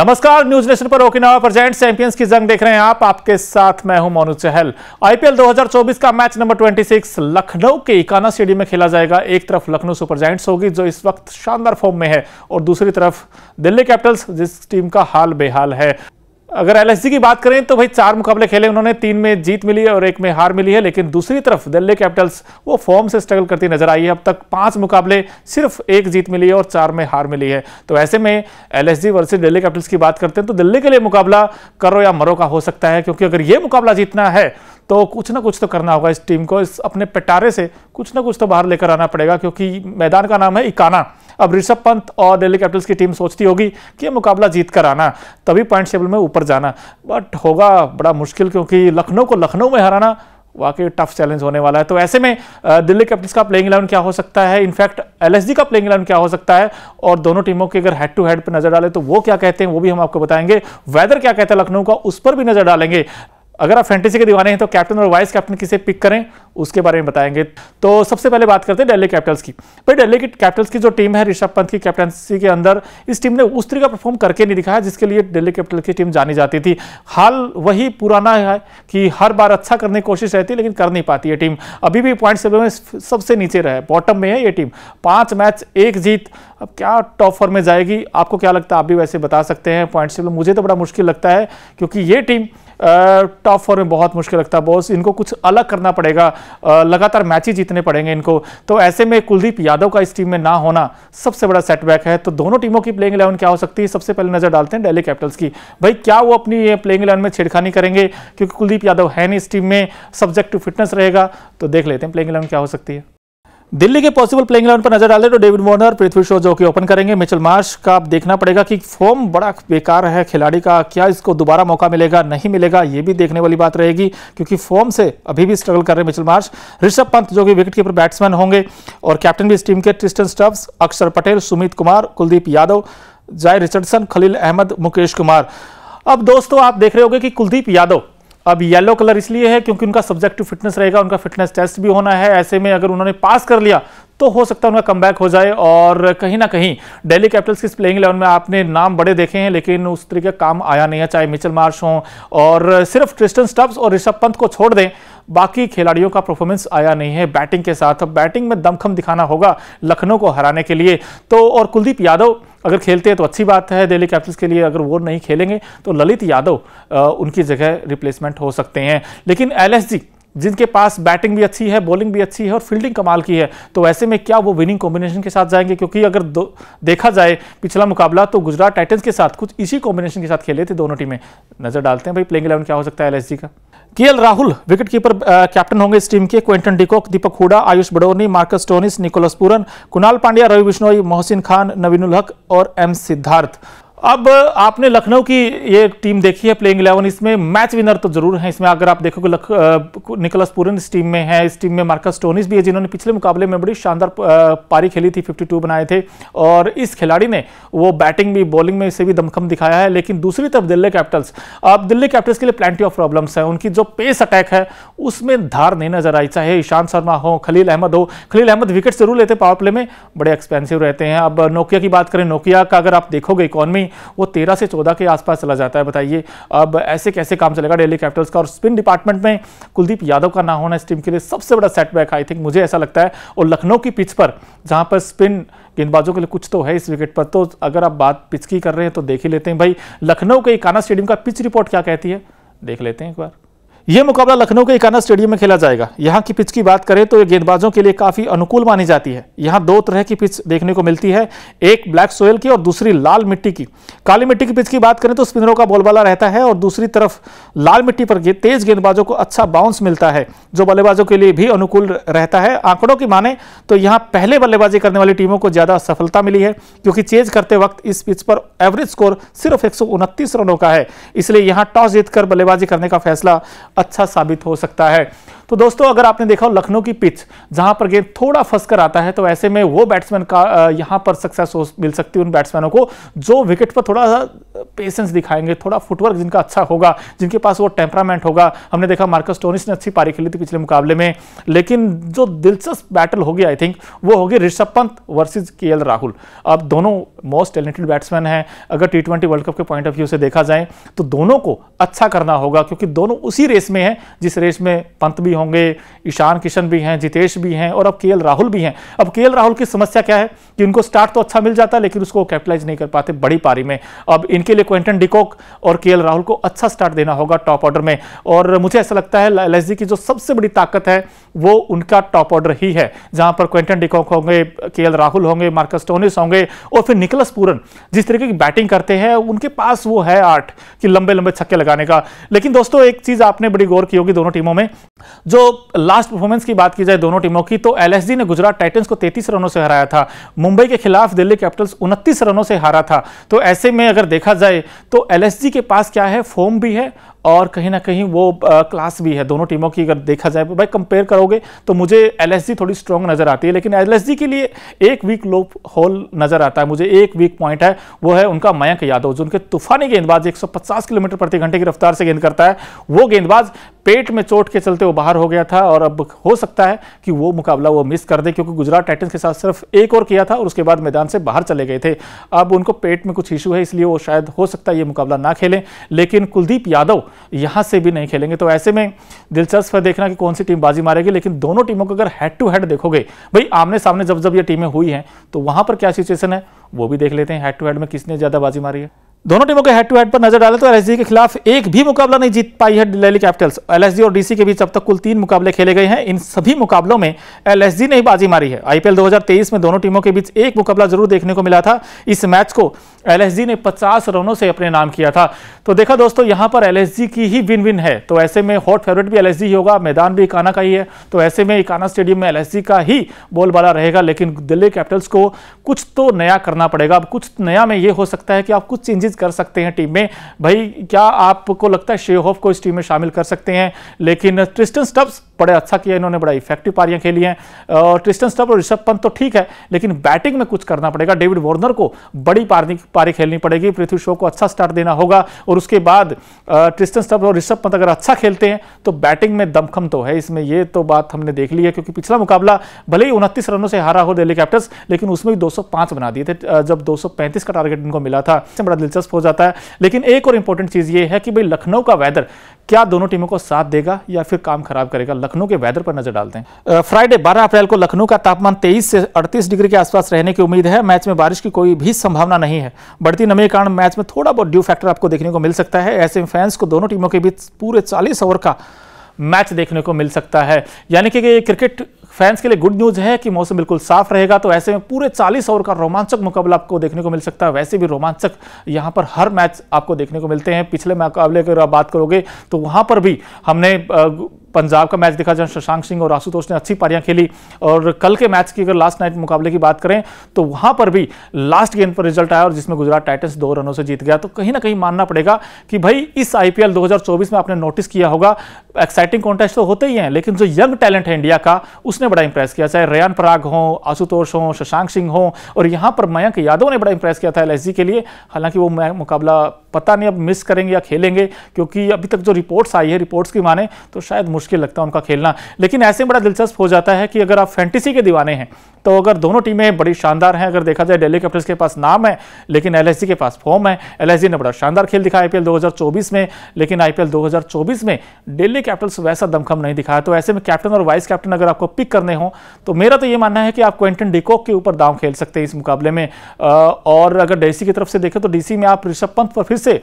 नमस्कार News Nation पर Okinawa present champions की जंग देख रहे हैं आप आपके साथ मैं हूं मोनू चहल आईपीएल 2024 का मैच नंबर 26 लखनऊ के इकाना स्टेडियम में खेला जाएगा एक तरफ लखनऊ सुपर जैंट्स होगी जो इस वक्त शानदार फॉर्म में है और दूसरी तरफ दिल्ली कैपिटल्स जिस टीम का हाल बेहाल है अगर एल की बात करें तो भाई चार मुकाबले खेले उन्होंने तीन में जीत मिली है और एक में हार मिली है लेकिन दूसरी तरफ दिल्ली कैपिटल्स वो फॉर्म से स्ट्रगल करती नजर आई है अब तक पांच मुकाबले सिर्फ एक जीत मिली है और चार में हार मिली है तो ऐसे में एल वर्सेज दिल्ली कैपिटल्स की बात करते हैं तो दिल्ली के लिए मुकाबला करो या मरो का हो सकता है क्योंकि अगर ये मुकाबला जीतना है तो कुछ ना कुछ तो करना होगा इस टीम को इस अपने पिटारे से कुछ ना कुछ तो बाहर लेकर आना पड़ेगा क्योंकि मैदान का नाम है इकाना अब ऋषभ पंत और दिल्ली कैपिटल्स की टीम सोचती होगी कि ये मुकाबला जीत कर आना तभी पॉइंट टेबल में ऊपर जाना बट होगा बड़ा मुश्किल क्योंकि लखनऊ को लखनऊ में हराना वाकई टफ चैलेंज होने वाला है तो ऐसे में दिल्ली कैपिटल्स का प्लेइंग इलेवन क्या हो सकता है इनफैक्ट एलएसजी का प्लेइंग इलेवन क्या हो सकता है और दोनों टीमों के अगर हेड टू हेड पर नजर डालें तो वो क्या कहते हैं वो भी हम आपको बताएंगे वेदर क्या कहता है लखनऊ का उस पर भी नजर डालेंगे अगर आप फैंटेसी के दीवाने हैं तो कैप्टन और वाइस कैप्टन किसे पिक करें उसके बारे में बताएंगे तो सबसे पहले बात करते हैं डेली कैपिटल्स की भाई डेली की कैपिटल्स की जो टीम है ऋषभ पंत की कैप्टनसी के अंदर इस टीम ने उस तरह का परफॉर्म करके नहीं दिखाया जिसके लिए डेली कैपिटल की टीम जानी जाती थी हाल वही पुराना है कि हर बार अच्छा करने की कोशिश रहती है लेकिन कर नहीं पाती है टीम अभी भी पॉइंट टेबल में सबसे नीचे रहे बॉटम में है ये टीम पाँच मैच एक जीत अब क्या टॉप फोर में जाएगी आपको क्या लगता है आप भी वैसे बता सकते हैं पॉइंट मुझे तो बड़ा मुश्किल लगता है क्योंकि ये टीम टॉप फोर में बहुत मुश्किल लगता है बॉस इनको कुछ अलग करना पड़ेगा लगातार मैच ही जीतने पड़ेंगे इनको तो ऐसे में कुलदीप यादव का इस टीम में ना होना सबसे बड़ा सेटबैक है तो दोनों टीमों की प्लेइंग इलेवन क्या हो सकती है सबसे पहले नजर डालते हैं डेली कैपिटल्स की भाई क्या वो अपनी प्लेइंग इलेवन में छेड़खानी करेंगे क्योंकि कुलदीप यादव है नहीं इस टीम में सब्जेक्ट टू फिटनेस रहेगा तो देख लेते हैं प्लेइंग इलेवन क्या हो सकती है दिल्ली के पॉसिबल प्लेइंग इलेवन पर नजर डाले तो डेविड वॉर्नर पृथ्वी शो जो कि ओपन करेंगे मिचल मार्श का आप देखना पड़ेगा कि फॉर्म बड़ा बेकार है खिलाड़ी का क्या इसको दोबारा मौका मिलेगा नहीं मिलेगा ये भी देखने वाली बात रहेगी क्योंकि फॉर्म से अभी भी स्ट्रगल कर रहे हैं मिचल मार्श ऋषभ पंत जो कि विकेट कीपर बैट्समैन होंगे और कैप्टन भी इस टीम के ट्रिस्टन स्टब्स अक्षर पटेल सुमित कुमार कुलदीप यादव जाय रिचर्डसन खलील अहमद मुकेश कुमार अब दोस्तों आप देख रहे होंगे कि कुलदीप यादव अब येलो कलर इसलिए है क्योंकि उनका सब्जेक्टिव फिटनेस रहेगा उनका फिटनेस टेस्ट भी होना है ऐसे में अगर उन्होंने पास कर लिया तो हो सकता है उनका कम हो जाए और कहीं ना कहीं डेली कैपिटल्स की प्लेइंग इलेवन में आपने नाम बड़े देखे हैं लेकिन उस तरीके का काम आया नहीं है चाहे मिचल मार्श हों और सिर्फ क्रिस्टन स्टब्स और ऋषभ पंत को छोड़ दें बाकी खिलाड़ियों का परफॉर्मेंस आया नहीं है बैटिंग के साथ अब बैटिंग में दमखम दिखाना होगा लखनऊ को हराने के लिए तो और कुलदीप यादव अगर खेलते हैं तो अच्छी बात है दिल्ली कैपिटल्स के लिए अगर वो नहीं खेलेंगे तो ललित यादव उनकी जगह रिप्लेसमेंट हो सकते हैं लेकिन एल जिनके पास बैटिंग भी अच्छी है बॉलिंग भी अच्छी है और फील्डिंग कमाल की है तो ऐसे में क्या वो विनिंग कॉम्बिनेशन के साथ जाएंगे क्योंकि अगर देखा जाए पिछला मुकाबला तो गुजरात टाइटन्स के साथ कुछ इसी कॉम्बिनेशन के साथ खेले थे दोनों टीमें नजर डालते हैं भाई प्लेइंग इलेवन क्या हो सकता है एल का केएल राहुल विकेटकीपर कैप्टन होंगे इस टीम के Quinton de Kock Deepak Hooda Ayush Badoni Marcus Stoinis Nicholas Pooran Krunal Pandya Ravi Bishnoi Mohsin Khan Naveenul Haq और एम सिद्धार्थ अब आपने लखनऊ की ये टीम देखी है प्लेइंग इलेवन इसमें मैच विनर तो जरूर है इसमें अगर आप देखोगे निकोलस निकलस पूरन इस टीम में है इस टीम में मार्कस टोनिस भी है जिन्होंने पिछले मुकाबले में बड़ी शानदार पारी खेली थी 52 बनाए थे और इस खिलाड़ी ने वो बैटिंग भी बॉलिंग में इसे भी दमखम दिखाया है लेकिन दूसरी तरफ दिल्ली कैपिटल्स अब दिल्ली कैपिटल्स के लिए प्लेंटी ऑफ प्रॉब्लम्स हैं उनकी जो पेस अटैक है उसमें धार नहीं नजर आई चाहे ईशांत शर्मा हो खलील अहमद हो खलील अहमद विकेट जरूर लेते पावर प्ले में बड़े एक्सपेंसिव रहते हैं अब नोकिया की बात करें नोकिया का अगर आप देखोगे इकॉनमी वो तेरह से चौदह के आसपास चला जाता है बताइए अब ऐसे कैसे काम चलेगा डेली कैपिटल्स का और स्पिन डिपार्टमेंट में कुलदीप यादव का ना होना इस टीम के लिए सबसे बड़ा सेटबैक आई थिंक मुझे ऐसा लगता है और लखनऊ की पिच पर जहाँ पर स्पिन गेंदबाजों के लिए कुछ तो है इस विकेट पर तो अगर आप बात पिच की कर रहे हैं तो देख ही लेते हैं भाई लखनऊ के इकाना स्टेडियम का पिच रिपोर्ट क्या कहती है देख लेते हैं एक बार यह मुकाबला लखनऊ के इकाना स्टेडियम में खेला जाएगा यहाँ की पिच की बात करें तो ये गेंदबाजों के लिए काफी अनुकूल मानी जाती है यहाँ दो तरह की पिच देखने को मिलती है एक ब्लैक सोयल की और दूसरी लाल मिट्टी की काली मिट्टी की पिच की बात करें तो स्पिनरों का बोलबाला रहता है और दूसरी तरफ लाल मिट्टी पर तेज गेंदबाजों को अच्छा बाउंस मिलता है जो बल्लेबाजों के लिए भी अनुकूल रहता है आंकड़ों की माने तो यहाँ पहले बल्लेबाजी करने वाली टीमों को ज्यादा सफलता मिली है क्योंकि चेज करते वक्त इस पिच पर एवरेज स्कोर सिर्फ एक रनों का है इसलिए यहाँ टॉस जीतकर बल्लेबाजी करने का फैसला अच्छा साबित हो सकता है तो दोस्तों अगर आपने देखा हो लखनऊ की पिच जहां पर गेंद थोड़ा फंस कर आता है तो ऐसे में वो बैट्समैन का यहां पर सक्सेस मिल सकती है उन बैट्समैनों को जो विकेट पर थोड़ा सा पेशेंस दिखाएंगे थोड़ा फुटवर्क जिनका अच्छा होगा जिनके पास वो टेम्परामेंट होगा हमने देखा मार्कस टोनिस ने अच्छी पारी खेली थी पिछले मुकाबले में लेकिन जो दिलचस्प बैटल होगी आई थिंक वो होगी ऋषभ पंत वर्सेज के राहुल अब दोनों मोस्ट टैलेंटेड बैट्समैन हैं अगर टी वर्ल्ड कप के पॉइंट ऑफ व्यू से देखा जाए तो दोनों को अच्छा करना होगा क्योंकि दोनों उसी रेस में है जिस रेस में पंत भी होंगे ईशान किशन भी हैं जितेश भी हैं और अब के राहुल भी हैं अब के राहुल की समस्या क्या है कि उनको स्टार्ट तो अच्छा मिल जाता है लेकिन उसको कैपिटलाइज नहीं कर पाते बड़ी पारी में अब इनके लिए क्वेंटन डिकोक और के राहुल को अच्छा स्टार्ट देना होगा टॉप ऑर्डर में और मुझे ऐसा लगता है एल की जो सबसे बड़ी ताकत है वो उनका टॉप ऑर्डर ही है जहां पर क्वेंटन डिकॉक होंगे के राहुल होंगे मार्कस टोनिस होंगे और फिर निकलस पूरन जिस तरीके की बैटिंग करते हैं उनके पास वो है आर्ट कि लंबे लंबे छक्के लगाने का लेकिन दोस्तों एक चीज आपने बड़ी गौर की होगी दोनों टीमों में जो लास्ट परफॉर्मेंस की बात की जाए दोनों टीमों की तो एलएसजी ने गुजरात टाइटंस को 33 रनों से हराया था मुंबई के खिलाफ दिल्ली कैपिटल्स उनतीस रनों से हारा था तो ऐसे में अगर देखा जाए तो एलएसजी के पास क्या है फॉर्म भी है और कहीं ना कहीं वो क्लास भी है दोनों टीमों की अगर देखा जाए भाई कंपेयर करोगे तो मुझे एल थोड़ी स्ट्रॉन्ग नज़र आती है लेकिन एल के लिए एक वीक लोप होल नज़र आता है मुझे एक वीक पॉइंट है वो है उनका मयंक यादव जो उनके तूफानी गेंदबाज 150 किलोमीटर प्रति घंटे की रफ्तार से गेंद करता है वो गेंदबाज पेट में चोट के चलते वो बाहर हो गया था और अब हो सकता है कि वो मुकाबला वो मिस कर दे क्योंकि गुजरात टाइटन्स के साथ सिर्फ एक और किया था और उसके बाद मैदान से बाहर चले गए थे अब उनको पेट में कुछ इशू है इसलिए वो शायद हो सकता है ये मुकाबला ना खेलें लेकिन कुलदीप यादव यहाँ से भी नहीं खेलेंगे तो ऐसे में दिलचस्प है देखना कि कौन सी टीम बाजी मारेगी लेकिन दोनों टीमों को अगर हेड टू हेड देखोगे भाई आमने सामने जब जब ये टीमें हुई हैं तो वहाँ पर क्या सिचुएशन है वो भी देख लेते हैं हेड टू हेड में किसने ज़्यादा बाजी मारी है दोनों टीमों के हेड टू हेड पर नजर डाले तो एलएसजी के खिलाफ एक भी मुकाबला नहीं जीत पाई है दिल्ली कैपिटल्स एलएसजी और डीसी के बीच अब तक कुल तीन मुकाबले खेले गए हैं इन सभी मुकाबलों में एलएसजी ने ही बाजी मारी है आईपीएल 2023 में दोनों टीमों के बीच एक मुकाबला जरूर देखने को मिला था इस मैच को एल ने 50 रनों से अपने नाम किया था तो देखा दोस्तों यहां पर एल की ही विन विन है तो ऐसे में हॉट फेवरेट भी एल ही होगा मैदान भी इकाना का ही है तो ऐसे में इकाना स्टेडियम में एल का ही बोलबाला रहेगा लेकिन दिल्ली कैपिटल्स को कुछ तो नया करना पड़ेगा अब कुछ नया में ये हो सकता है कि आप कुछ चेंजेस कर सकते हैं टीम में भाई क्या आपको लगता है शेहोफ को इस टीम में शामिल कर सकते हैं लेकिन ट्रिस्टन स्टब्स बड़े अच्छा किया इन्होंने बड़ा इफेक्टिव पारियाँ खेली हैं और ट्रिस्टन स्टब और ऋषभ पंत तो ठीक है लेकिन बैटिंग में कुछ करना पड़ेगा डेविड वॉर्नर को बड़ी पारनी पारी खेलनी पड़ेगी पृथ्वी शो को अच्छा स्टार्ट देना होगा और उसके बाद ट्रिस्टन स्टब और ऋषभ पंत अगर अच्छा खेलते हैं तो बैटिंग में दमखम तो है इसमें ये तो बात हमने देख ली है क्योंकि पिछला मुकाबला भले ही उनतीस रनों से हारा हो दिल्ली कैप्टन लेकिन उसमें भी दो बना दिए थे जब दो का टारगेट इनको मिला था इससे बड़ा दिलचस्प हो जाता है लेकिन एक और इंपॉर्टेंट चीज़ ये है कि भाई लखनऊ का वेदर क्या दोनों टीमों को साथ देगा या फिर काम खराब करेगा लखनऊ के वेदर पर नजर डालते हैं फ्राइडे 12 अप्रैल को लखनऊ का तापमान 23 से 38 डिग्री के आसपास रहने की उम्मीद है मैच में बारिश की कोई भी संभावना नहीं है बढ़ती नमी के कारण मैच में थोड़ा बहुत ड्यू फैक्टर आपको देखने को मिल सकता है ऐसे में फैंस को दोनों टीमों के बीच पूरे चालीस ओवर का मैच देखने को मिल सकता है यानी कि क्रिकेट फैंस के लिए गुड न्यूज है कि मौसम बिल्कुल साफ रहेगा तो ऐसे में पूरे 40 ओवर का रोमांचक मुकाबला आपको देखने को मिल सकता है वैसे भी रोमांचक यहां पर हर मैच आपको देखने को मिलते हैं पिछले मुकाबले की बात करोगे तो वहां पर भी हमने पंजाब का मैच देखा जहाँ शशांक सिंह और आशुतोष ने अच्छी पारियां खेली और कल के मैच की अगर लास्ट नाइट मुकाबले की बात करें तो वहां पर भी लास्ट गेंद पर रिजल्ट आया और जिसमें गुजरात टाइटन्स दो रनों से जीत गया तो कहीं ना कहीं मानना पड़ेगा कि भाई इस आईपीएल 2024 में आपने नोटिस किया होगा एक्साइटिंग कॉन्टेस्ट तो होते ही हैं लेकिन जो यंग टैलेंट है इंडिया का उसने बड़ा इंप्रेस किया चाहे रयान पराग हो आशुतोष हो शशांक सिंह हो और यहाँ पर मयंक यादव ने बड़ा इंप्रेस किया था एल के लिए हालांकि वो मुकाबला पता नहीं अब मिस करेंगे या खेलेंगे क्योंकि अभी तक जो रिपोर्ट्स आई है रिपोर्ट्स की माने तो शायद मुश्किल मुश्किल लगता है उनका खेलना लेकिन ऐसे बड़ा दिलचस्प हो जाता है कि अगर आप फैंटेसी के दीवाने हैं तो अगर दोनों टीमें बड़ी शानदार हैं अगर देखा जाए दिल्ली कैपिटल्स के पास नाम है लेकिन एल के पास फॉर्म है एल ने बड़ा शानदार खेल दिखा आई पी में लेकिन आई पी में दिल्ली कैपिटल्स वैसा दमखम नहीं दिखाया तो ऐसे में कैप्टन और वाइस कैप्टन अगर आपको पिक करने हो तो मेरा तो ये मानना है कि आप क्वेंटन डिकॉक के ऊपर दाव खेल सकते हैं इस मुकाबले में और अगर डीसी की तरफ से देखें तो डीसी में आप ऋषभ पंत पर फिर से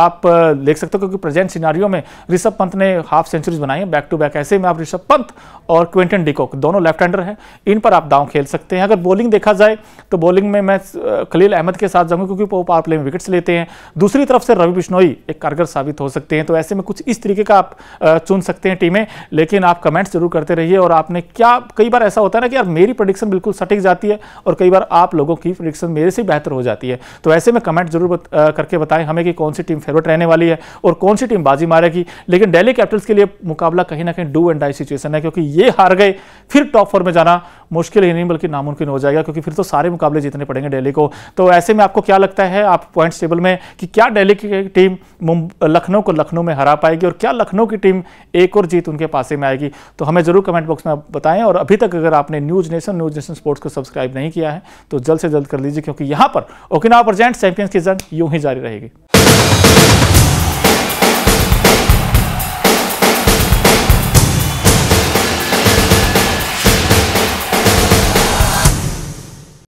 आप देख सकते हो क्योंकि प्रेजेंट सिनारियों में ऋषभ पंत ने हाफ सेंचुरीज बनाई है बैक टू बैक ऐसे में आप ऋषभ पंत और क्विंटन डिकॉक दोनों लेफ्ट हैंडर हैं इन पर आप दाव खेल सकते हैं अगर बॉलिंग देखा जाए तो बॉलिंग में मैं खलील अहमद के साथ जाऊंगा क्योंकि वो पावर प्ले में विकेट्स लेते हैं दूसरी तरफ से रवि बिश्नोई एक कारगर साबित हो सकते हैं तो ऐसे में कुछ इस तरीके का आप चुन सकते हैं टीमें लेकिन आप कमेंट्स जरूर करते रहिए और आपने क्या कई बार ऐसा होता है ना कि यार मेरी प्रडिक्शन बिल्कुल सटीक जाती है और कई बार आप लोगों की प्रडिक्शन मेरे से बेहतर हो जाती है तो ऐसे में कमेंट जरूर करके बताएं हमें कि कौन सी टीम फेवरेट रहने वाली है और कौन सी टीम बाजी मारेगी लेकिन डेली कैपिटल्स के लिए मुकाबला कहीं ना कहीं डू एंड डाई सिचुएशन है क्योंकि ये हार गए फिर टॉप फोर में जाना मुश्किल ही नहीं नहीं बल्कि नामुमकिन हो जाएगा क्योंकि फिर तो सारे मुकाबले जीतने पड़ेंगे डेली को तो ऐसे में आपको क्या लगता है आप पॉइंट टेबल में कि क्या डेली की टीम लखनऊ को लखनऊ में हरा पाएगी और क्या लखनऊ की टीम एक और जीत उनके पासे में आएगी तो हमें जरूर कमेंट बॉक्स में आप बताएं और अभी तक अगर आपने News Nation News Nation sports को सब्सक्राइब नहीं किया है तो जल्द से जल्द कर लीजिए क्योंकि यहां पर ओकिनाव प्रजेंट चैंपियंस की जंग यूं ही जारी रहेगी